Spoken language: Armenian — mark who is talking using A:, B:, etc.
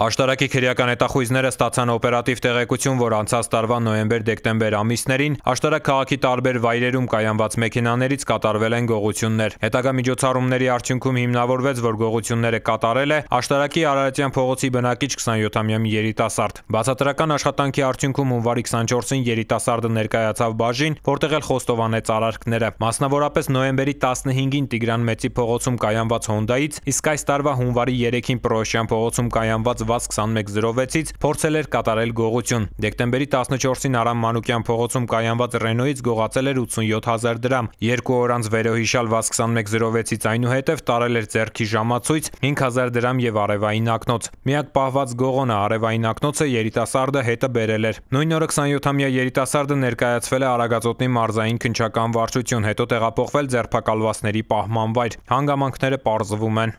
A: Աշտարակի քրեական հետախույզները ստացան օպերատիվ տեղեկություն, որ անցած տարվա նոյեմբեր-դեկտեմբեր ամիսներին աշտարակ քաղաքի տարբեր վայրերում կայանված մեքենաներից կատարվել են գողություններ։ Հետագա միջոցառումների արդյունքում հիմնավորվեց, որ գողությունները կատարել է աշտարակի Արարատյան փողոցի բնակիչ 27-ամյա մի երիտասարդ։ Բացատրական աշխատանքի արդյունքում հունվարի 24-ին երիտասարդը ներկայացավ բաժին, որտեղ էլ խոստովանեց արարքները։ Մասնավորապես նոյեմբերի 15-ին Տիգրան Մեծի փողոցում կայանված Honda-ից, իսկ այս տարվա հունվարի 3-ին Պրոշյան փողոցում կայանված գտնված 2106-ից փորձել էր կատարել գողություն։ Դեկտեմբերի 14-ին Արամ Մանուկյան փողոցում կայանված Ռենոյից գողացել էր 87000 դրամ։ 2 օր անց վերոհիշալ ՎԱԶ 2106-ից այնուհետև տարել էր ձեռքի ժամացույց 5000 դրամ եւ արևային ակնոց։ Միակ պահված գողոնը արևային ակնոցը երիտասարդը հետը բերել էր։ Նույն օրը 27-ամյա երիտասարդը ներկայացվել է Արագածոտնի մարզային քնչական վարչություն, հետո տեղափոխվել ձերբակալվածների պահման վայր։ Հանգամանքները պարզվում են։